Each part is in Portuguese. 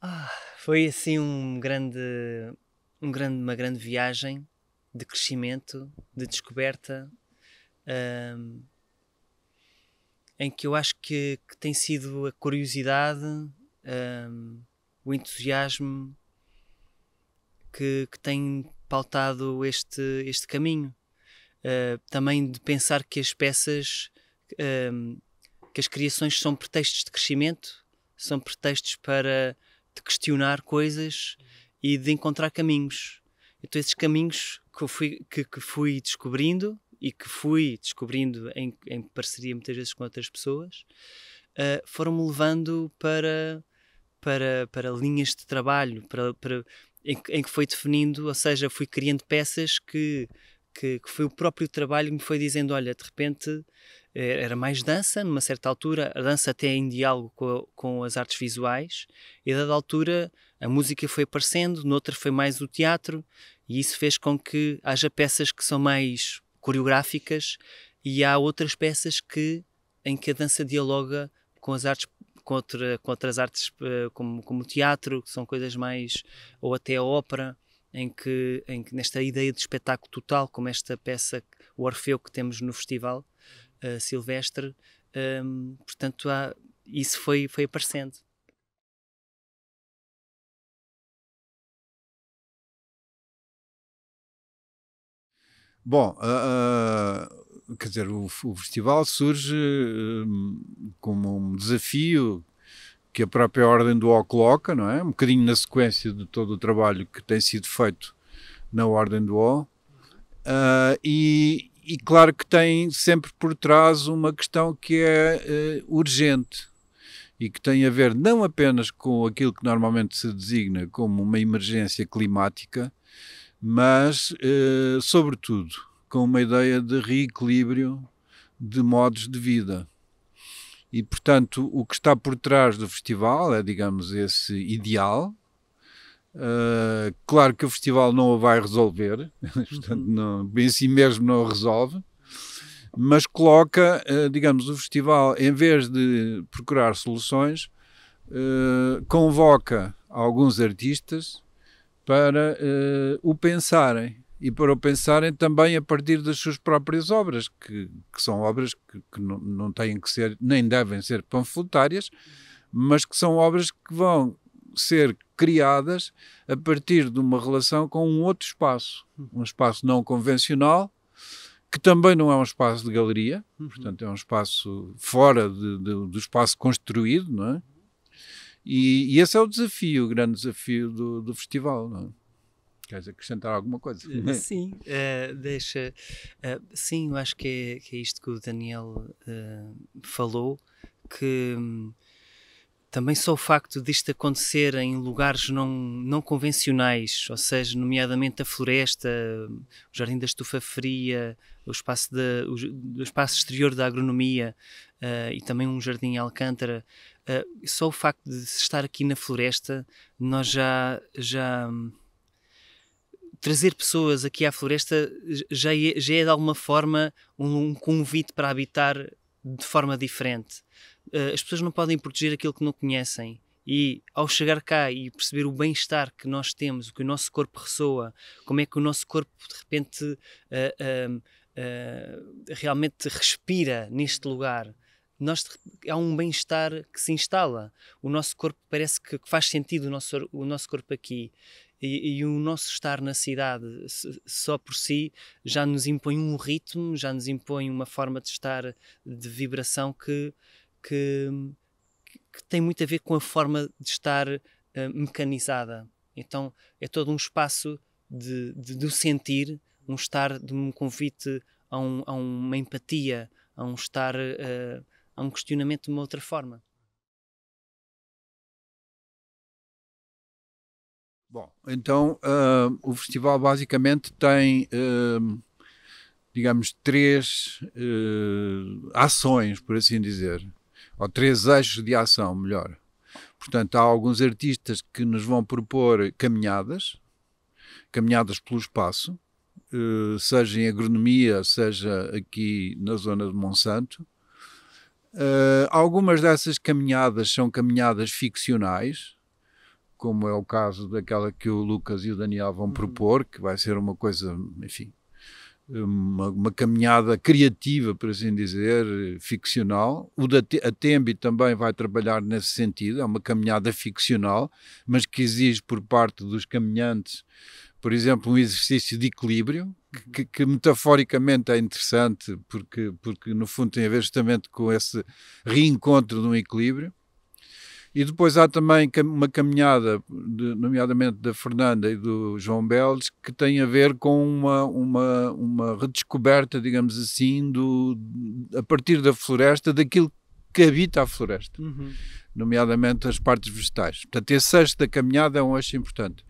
Ah, foi assim um grande, um grande, uma grande viagem de crescimento, de descoberta, um, em que eu acho que, que tem sido a curiosidade, um, o entusiasmo que, que tem pautado este, este caminho. Uh, também de pensar que as peças, uh, que as criações são pretextos de crescimento, são pretextos para de questionar coisas e de encontrar caminhos. Então, esses caminhos que eu fui, que, que fui descobrindo e que fui descobrindo em, em parceria muitas vezes com outras pessoas uh, foram-me levando para, para, para linhas de trabalho, para, para em, em, que foi definindo, ou seja, fui criando peças que, que, que foi o próprio trabalho que me foi dizendo: olha, de repente eh, era mais dança, numa certa altura, a dança até em diálogo com, com as artes visuais, e a dada altura a música foi aparecendo, noutra foi mais o teatro, e isso fez com que haja peças que são mais coreográficas e há outras peças que em que a dança dialoga com as artes com, outra, com outras artes eh, como, como o teatro, que são coisas mais ou até a ópera, em que, em que nesta ideia de espetáculo total, como esta peça o Orfeu que temos no festival, uh, silvestre. Um, ehm, portanto, há, isso foi, foi aparecendo. Bom, uh, quer dizer, o, o festival surge uh, como um desafio que a própria ordem do O coloca, não é? Um bocadinho na sequência de todo o trabalho que tem sido feito na ordem do O. Uh, ah, e, e claro que tem sempre por trás uma questão que é uh, urgente e que tem a ver não apenas com aquilo que normalmente se designa como uma emergência climática, mas, uh, sobretudo, com uma ideia de reequilíbrio de modos de vida. E, portanto, o que está por trás do festival é, digamos, esse ideal Uh, claro que o festival não a vai resolver, portanto, uhum. não, em si mesmo não a resolve, mas coloca, uh, digamos, o festival, em vez de procurar soluções, uh, convoca alguns artistas para o pensarem e para o pensarem também a partir das suas próprias obras, que, que são obras que, que não, não, têm que ser, nem devem ser panfletárias, mas que são obras que vão ser criadas a partir de uma relação com um outro espaço, um espaço não convencional, que também não é um espaço de galeria, uhum. portanto é um espaço fora de, de, do espaço construído, não é? E, e, esse é o desafio, o grande desafio do, do festival, não é? Queres acrescentar alguma coisa? Eh, é? Sim, uh, deixa. Uh, sim, eu acho que é, que é, isto que o Daniel uh, falou, que. Um, também só o facto disto acontecer em lugares não, não convencionais, ou seja, nomeadamente a floresta, o jardim da estufa fria, o espaço, de, o, o espaço exterior da agronomia uh, e também um jardim em Alcântara, uh, só o facto de estar aqui na floresta, nós já. já hum, trazer pessoas aqui à floresta já é, já é de alguma forma um, um convite para habitar de forma diferente. Eh, as pessoas não podem proteger aquilo que não conhecem. E ao chegar cá e perceber o bem-estar que nós temos, o que o nosso corpo ressoa, como é que o nosso corpo de repente uh, uh, uh, realmente respira neste lugar, nós, há um bem-estar que se instala. O nosso corpo parece que faz sentido o nosso, o nosso corpo aqui. E, e, o nosso estar na cidade só por si já nos impõe um ritmo, já nos impõe uma forma de estar de vibração que que, que tem muito a ver com a forma de estar uh, mecanizada. Então é todo um espaço de, de, de sentir, um estar de um convite a, um, a uma empatia, a um estar uh, a um questionamento de uma outra forma. Bom, então uh, o festival basicamente tem, uh, digamos, três ações, por assim dizer ou três eixos de ação, melhor. Portanto, há alguns artistas que nos vão propor caminhadas, caminhadas pelo espaço, eh, seja em agronomia, seja aqui na zona de Monsanto. Eh, algumas dessas caminhadas são caminhadas ficcionais, como é o caso daquela que o Lucas e o Daniel vão uhum. propor, que vai ser uma coisa, enfim, eh, uma, uma, caminhada criativa, por assim dizer, eh, ficcional. O da a Tembi também vai trabalhar nesse sentido, é uma caminhada ficcional, mas que exige por parte dos caminhantes, por exemplo, um exercício de equilíbrio, que, que metaforicamente é interessante, porque, porque no fundo tem a ver justamente com esse reencontro de um equilíbrio. E depois há também uma caminhada, de, nomeadamente da Fernanda e do João Beles, que tem a ver com uma, uma, uma redescoberta, digamos assim, do, a partir da floresta, daquilo que habita a floresta, uhum. nomeadamente as partes vegetais. Portanto, esse eixo da caminhada é um eixo importante.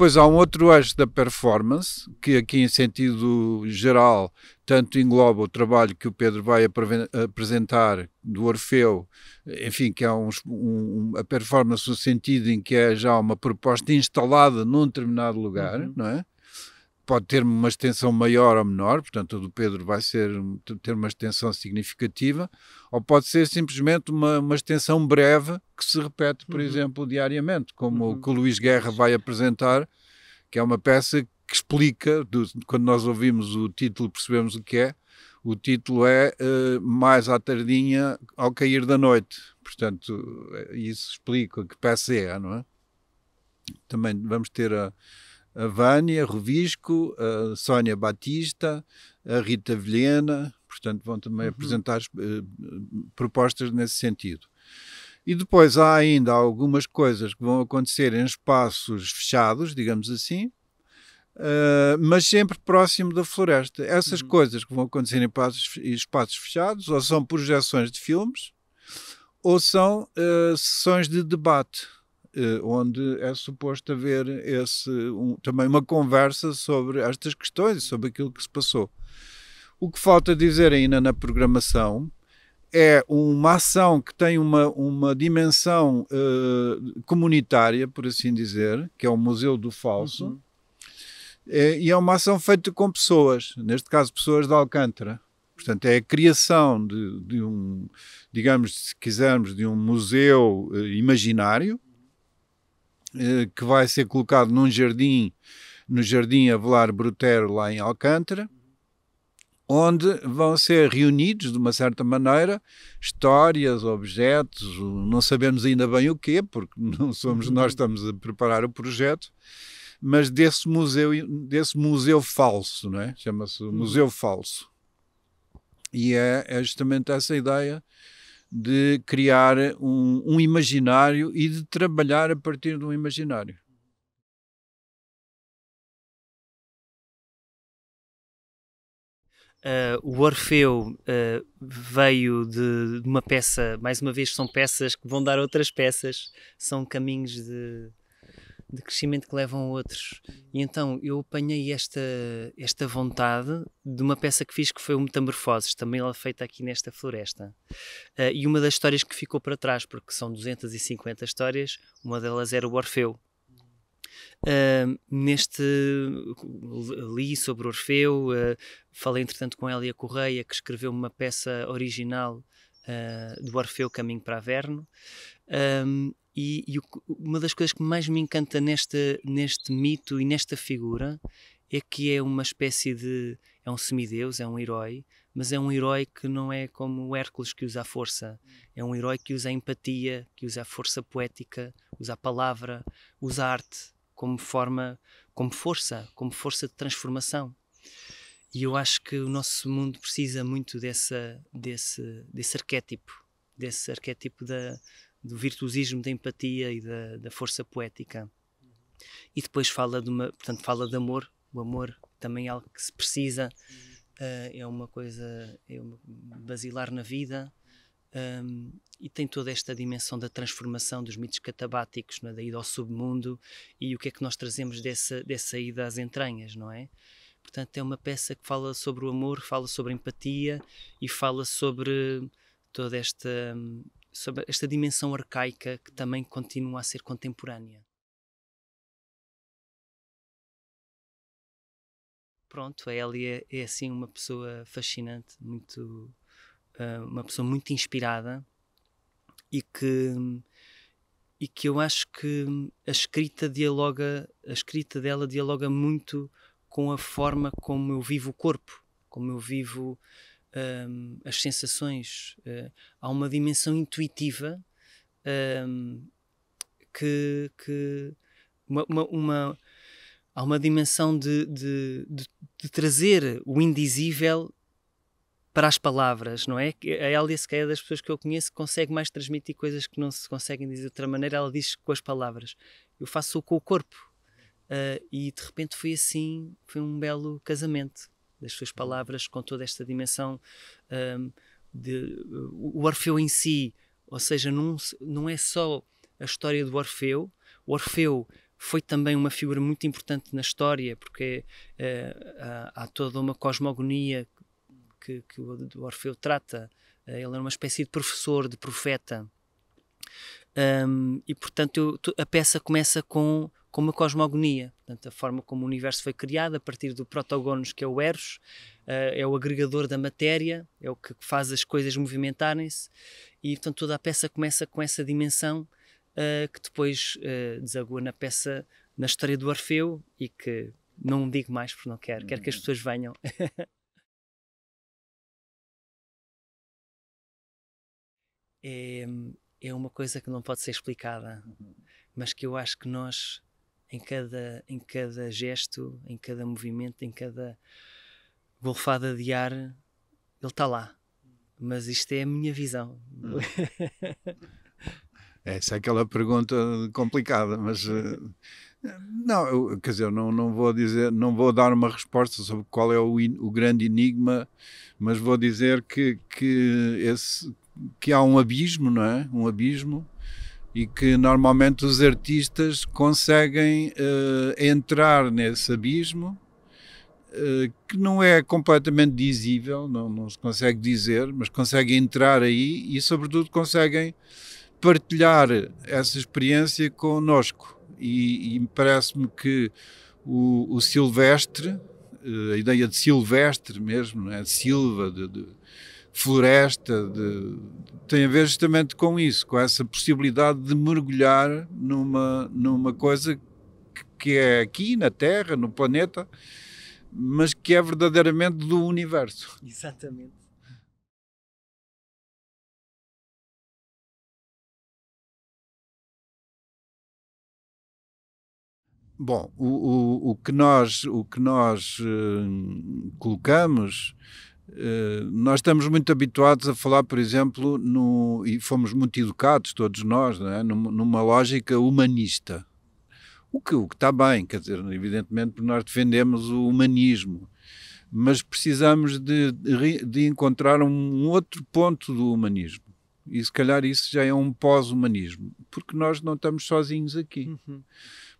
Depois há um outro eixo da performance, que aqui em sentido geral, tanto engloba o trabalho que o Pedro vai apresentar do Orfeu, enfim, que é um, um, a performance no sentido em que é já uma proposta instalada num determinado lugar, uhum. não é? pode ter uma extensão maior ou menor, portanto, o do Pedro vai ser, ter uma extensão significativa, ou pode ser simplesmente uma, uma extensão breve que se repete, por uhum. exemplo, diariamente, como uhum. o que o Luís Guerra vai apresentar, que é uma peça que explica, do, quando nós ouvimos o título, percebemos o que é. O título é uh, Mais à Tardinha ao Cair da Noite. Portanto, eh, isso explica que peça é, não é? Também vamos ter a a Vânia Rovisco, a Sónia Batista, a Rita Vilhena, portanto vão também uhum. apresentar uh, propostas nesse sentido. E depois há ainda algumas coisas que vão acontecer em espaços fechados, digamos assim, Uh, mas sempre próximo da floresta. Essas uhum. coisas que vão acontecer em espaços, em espaços, fechados, ou são projeções de filmes, ou são uh, sessões de debate. Eh, onde é suposto haver esse, um, também uma conversa sobre estas questões, sobre aquilo que se passou. O que falta dizer ainda na programação é uma ação que tem uma, uma dimensão uh, comunitária, por assim dizer, que é o Museu do Falso, uhum. é, e é uma ação feita com pessoas, neste caso pessoas de Alcântara. Portanto, é a criação de, de um, digamos, se quisermos, de um museu uh, imaginário, eh, que vai ser colocado num jardim, no Jardim Avelar Brutero, lá em Alcântara, onde vão ser reunidos, de uma certa maneira, histórias, objetos, não sabemos ainda bem o quê, porque não somos nós uhum. estamos a preparar o projeto, mas desse museu, desse museu falso, não é? Chama-se uhum. Museu Falso. E é, é justamente essa ideia de criar um, um imaginário e de trabalhar a partir de um imaginário. Uh, o Orfeu uh, veio de, de, uma peça, mais uma vez, são peças que vão dar outras peças, são caminhos de, de crescimento que levam outros. E então eu apanhei esta, esta vontade de uma peça que fiz que foi o Metamorfoses, também ela feita aqui nesta floresta. Uh, e uma das histórias que ficou para trás, porque são 250 histórias, uma delas era o Orfeu. Uh, neste li sobre Orfeu, uh, falei entretanto com Elia Correia, que escreveu uma peça original do Orfeu Caminho para Averno. Um, e, e o, uma das coisas que mais me encanta neste, neste mito e nesta figura é que é uma espécie de. é um semideus, é um herói, mas é um herói que não é como o Hércules que usa a força. É um herói que usa a empatia, que usa a força poética, usa a palavra, usa a arte como forma, como força, como força de transformação. E eu acho que o nosso mundo precisa muito dessa, desse, desse arquétipo, desse arquétipo da, do virtuosismo da empatia e da, da força poética. E depois fala de uma, portanto, fala de amor. O amor também é algo que se precisa, uh, é uma coisa é um basilar na vida. Um, e tem toda esta dimensão da transformação dos mitos catabáticos, é? da ida ao submundo e o que é que nós trazemos dessa, dessa ida às entranhas, não é? Portanto, é uma peça que fala sobre o amor, fala sobre empatia e fala sobre toda esta sobre esta dimensão arcaica que também continua a ser contemporânea. Pronto, a Elia é, assim uma pessoa fascinante, muito ah, uma pessoa muito inspirada e que e que eu acho que a escrita dialoga, a escrita dela dialoga muito com a forma como eu vivo o corpo, como eu vivo um, as sensações. Uh, há uma dimensão intuitiva um, que. que uma, uma, uma, há uma dimensão de, de, de, de trazer o indizível para as palavras, não é? A Elia, se calhar, é das pessoas que eu conheço, consegue mais transmitir coisas que não se conseguem dizer de outra maneira, ela diz com as palavras. Eu faço com o corpo. Uh, e de repente foi assim, foi um belo casamento das suas uhum. palavras com toda esta dimensão um, de uh, o Orfeu em si, ou seja, não, não é só a história do Orfeu. O Orfeu foi também uma figura muito importante na história, porque uh, há, há, toda uma cosmogonia que, que o, Orfeu trata. Uh, ele era uma espécie de professor, de profeta. Um, e portanto eu, a peça começa com com uma cosmogonia, portanto, a forma como o universo foi criado a partir do protogonos que é o Eros, eh, é o agregador da matéria, é o que faz as coisas movimentarem-se e portanto toda a peça começa com essa dimensão eh, que depois eh, desagua na peça na história do Orfeu e que não digo mais porque não quero, quero que as uhum. pessoas venham. é, é uma coisa que não pode ser explicada, uhum. mas que eu acho que nós em cada, em cada gesto, em cada movimento, em cada golfada de ar, ele está lá. Mas isto é a minha visão. É, Essa é aquela pergunta complicada, mas eh, não, eu, quer dizer, eu não, não vou dizer, não vou dar uma resposta sobre qual é o, o grande enigma, mas vou dizer que, que, esse, que há um abismo, não é? Um abismo e que normalmente os artistas conseguem uh, entrar nesse abismo eh, que não é completamente dizível, não, não se consegue dizer, mas conseguem entrar aí e, sobretudo, conseguem partilhar essa experiência conosco. E, e parece-me que o, o silvestre, eh, a ideia de silvestre mesmo, né? de silva, de, de floresta, de, tem a ver justamente com isso, com essa possibilidade de mergulhar numa, numa coisa que, que é aqui na Terra, no planeta, mas que é verdadeiramente do universo. Exatamente. Bom, o, o, o, que nós, o que nós uh, colocamos eh, nós estamos muito habituados a falar, por exemplo, no, e fomos muito educados, todos nós, é? numa, lógica humanista. O que, o que está bem, quer dizer, evidentemente, nós defendemos o humanismo, mas precisamos de, de encontrar um outro ponto do humanismo e se calhar isso já é um pós-humanismo, porque nós não estamos sozinhos aqui. Uhum.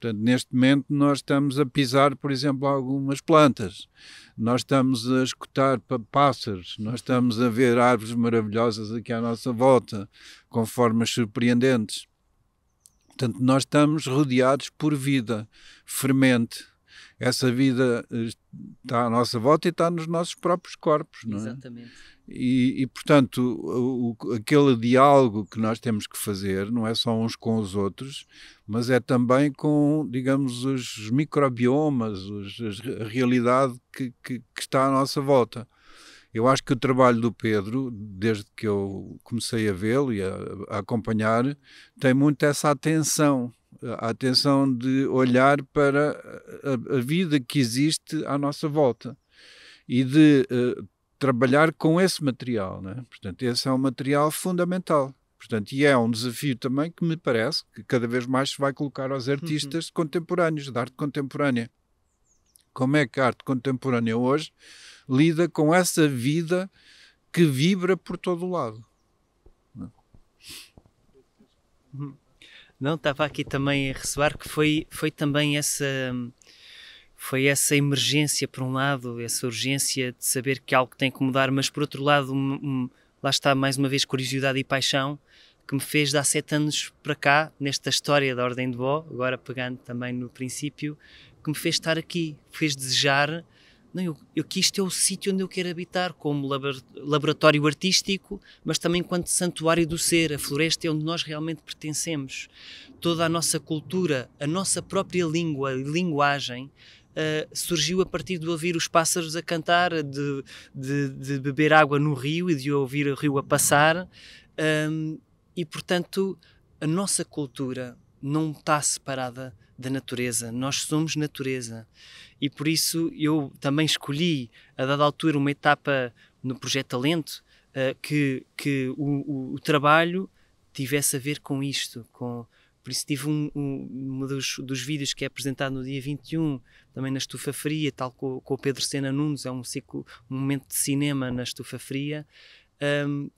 Portanto, neste momento nós estamos a pisar, por exemplo, algumas plantas, nós estamos a escutar pássaros, nós estamos a ver árvores maravilhosas aqui à nossa volta, com formas surpreendentes. Portanto, nós estamos rodeados por vida fermente, essa vida eh, está à nossa volta e está nos nossos próprios corpos, não é? Exatamente. E, e portanto, o, o, aquele diálogo que nós temos que fazer não é só uns com os outros, mas é também com, digamos, os microbiomas, os, a realidade que, que, que está à nossa volta. Eu acho que o trabalho do Pedro, desde que eu comecei a vê-lo e a, a, acompanhar, tem muito essa atenção a atenção de olhar para a, a vida que existe à nossa volta e de uh, trabalhar com esse material. Né? Portanto, esse é um material fundamental. Portanto, e é um desafio também que me parece que cada vez mais se vai colocar aos uhum. artistas uhum. contemporâneos, da arte contemporânea. Como é que a arte contemporânea hoje lida com essa vida que vibra por todo o lado? Né? Uhum. Não, estava aqui também a ressoar que foi, foi também essa foi essa emergência por um lado, essa urgência de saber que algo tem que mudar, mas por outro lado um, um, lá está mais uma vez curiosidade e paixão que me fez de há sete anos para cá, nesta história da Ordem de Bó, agora pegando também no princípio, que me fez estar aqui, fez desejar não, eu, eu que isto é o sítio onde eu quero habitar, como laboratório artístico, mas também quanto santuário do ser. A floresta é onde nós realmente pertencemos. Toda a nossa cultura, a nossa própria língua e linguagem Uh, surgiu a partir de ouvir os pássaros a cantar, de, de, de, beber água no rio e de ouvir o rio a passar. Um, e, portanto, a nossa cultura, não está separada da natureza. Nós somos natureza. E por isso eu também escolhi, a dada altura, uma etapa no Projeto Talento uh, que, que o, o, o, trabalho tivesse a ver com isto. Com, por isso tive um, um, um dos, dos, vídeos que é apresentado no dia 21, também na Estufa Fria, tal com, com o Pedro Sena Nunes, é um ciclo, um momento de cinema na Estufa Fria, um,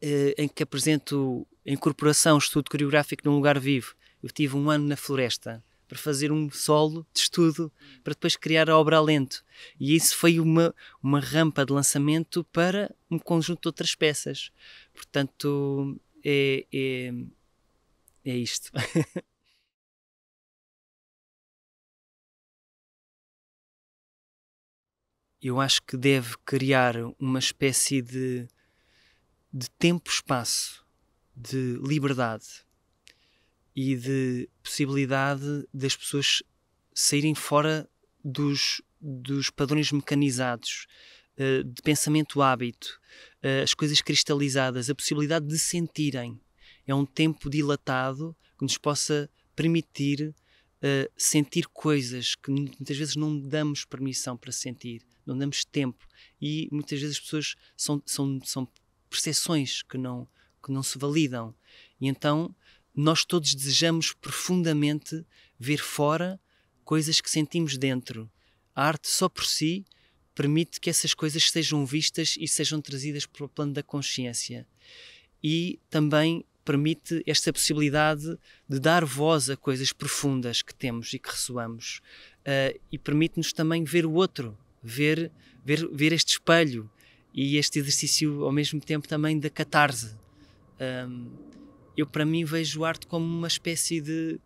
eh, em que apresento a incorporação estudo coreográfico num lugar vivo. Eu tive um ano na floresta para fazer um solo de estudo para depois criar a obra a lento. E isso foi uma, uma rampa de lançamento para um conjunto de outras peças. Portanto, é, é, é isto. Eu acho que deve criar uma espécie de de tempo-espaço, de liberdade e de possibilidade das pessoas saírem fora dos, dos padrões mecanizados, eh, de pensamento hábito, eh, as coisas cristalizadas, a possibilidade de sentirem. É um tempo dilatado que nos possa permitir eh, sentir coisas que muitas vezes não damos permissão para sentir, não damos tempo. E muitas vezes as pessoas são, são, são percepções que não, que não se validam. E então nós todos desejamos profundamente ver fora coisas que sentimos dentro. A arte só por si permite que essas coisas sejam vistas e sejam trazidas para o plano da consciência. E também permite esta possibilidade de dar voz a coisas profundas que temos e que ressoamos. Uh, e permite-nos também ver o outro, ver, ver, ver este espelho, e este exercício ao mesmo tempo também da catarse. Um, eu para mim vejo o arte como uma espécie de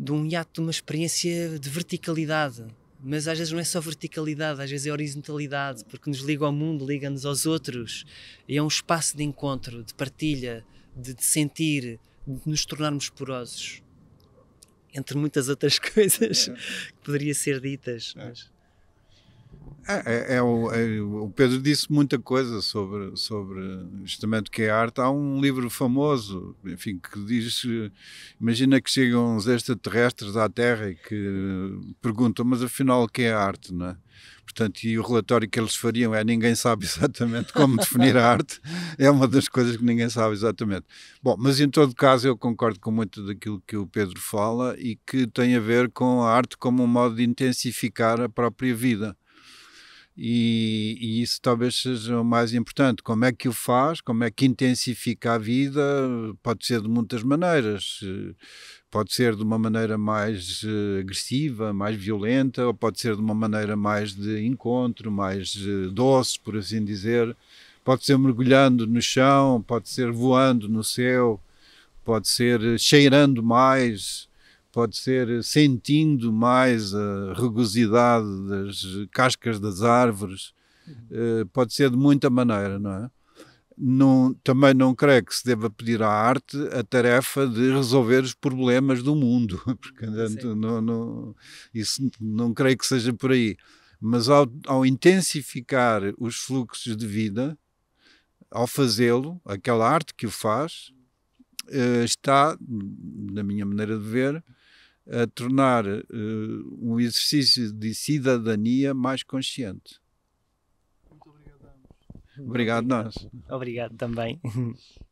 de um hiato, de uma experiência de verticalidade. Mas às vezes não é só verticalidade, às vezes é horizontalidade, porque nos liga ao mundo, liga-nos aos outros. E é um espaço de encontro, de partilha, de, de sentir, de nos tornarmos porosos. Entre muitas outras coisas é. que poderiam ser ditas. É. Mas... É, é, é, o, é, o, Pedro disse muita coisa sobre, sobre justamente o que é arte. Há um livro famoso, enfim, que diz: imagina que chegam os extraterrestres à Terra e que eh, perguntam, mas afinal o que é arte, não é? Portanto, e o relatório que eles fariam é ninguém sabe exatamente como definir a arte, é uma das coisas que ninguém sabe exatamente. Bom, mas em todo caso eu concordo com muito daquilo que o Pedro fala e que tem a ver com a arte como um modo de intensificar a própria vida. E, e, isso talvez seja o mais importante. Como é que o faz? Como é que intensifica a vida? Pode ser de muitas maneiras. Pode ser de uma maneira mais eh, agressiva, mais violenta, ou pode ser de uma maneira mais de encontro, mais eh, doce, por assim dizer. Pode ser mergulhando no chão, pode ser voando no céu, pode ser eh, cheirando mais pode ser sentindo mais a rugosidade das cascas das árvores, uhum. eh, pode ser de muita maneira, não é? Não, também não creio que se deva pedir à arte a tarefa de resolver os problemas do mundo, porque não, não, isso não creio que seja por aí. Mas ao, ao intensificar os fluxos de vida, ao fazê-lo, aquela arte que o faz, eh, está, na minha maneira de ver, a tornar uh, um exercício de cidadania mais consciente. Muito obrigado a Obrigado, obrigado. nós. Obrigado também.